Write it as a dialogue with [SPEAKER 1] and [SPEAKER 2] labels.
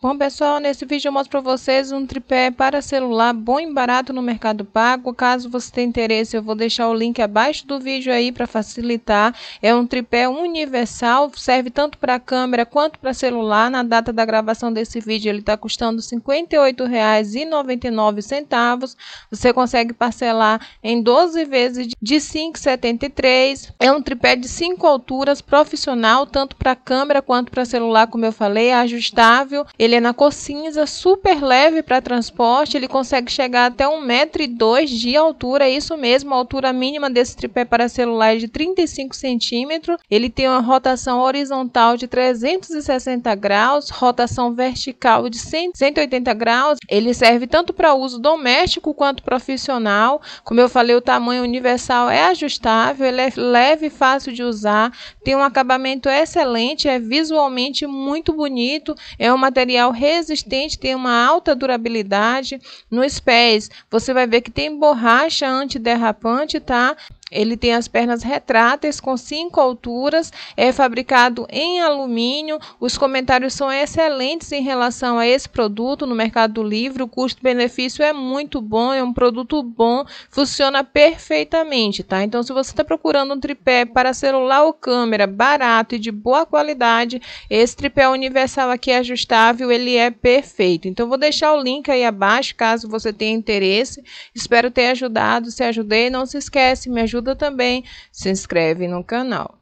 [SPEAKER 1] Bom pessoal, nesse vídeo eu mostro para vocês um tripé para celular bom e barato no mercado pago, caso você tenha interesse eu vou deixar o link abaixo do vídeo aí para facilitar, é um tripé universal, serve tanto para câmera quanto para celular, na data da gravação desse vídeo ele está custando R$ 58,99, você consegue parcelar em 12 vezes de R$ 5,73, é um tripé de 5 alturas, profissional, tanto para câmera quanto para celular, como eu falei, ajustável, ele ele é na cor cinza, super leve para transporte, ele consegue chegar até 1,2m de altura, é isso mesmo, a altura mínima desse tripé para celular é de 35 cm Ele tem uma rotação horizontal de 360 graus, rotação vertical de 180 graus. Ele serve tanto para uso doméstico quanto profissional. Como eu falei, o tamanho universal é ajustável, ele é leve e fácil de usar, tem um acabamento excelente, é visualmente muito bonito, é um material material resistente, tem uma alta durabilidade nos pés. Você vai ver que tem borracha antiderrapante, tá? Ele tem as pernas retráteis com cinco alturas, é fabricado em alumínio. Os comentários são excelentes em relação a esse produto no Mercado Livre. O custo-benefício é muito bom, é um produto bom, funciona perfeitamente, tá? Então, se você está procurando um tripé para celular ou câmera barato e de boa qualidade, esse tripé universal aqui é ajustável, ele é perfeito. Então, vou deixar o link aí abaixo, caso você tenha interesse. Espero ter ajudado. Se ajudei, não se esquece, me ajuda ajuda também, se inscreve no canal.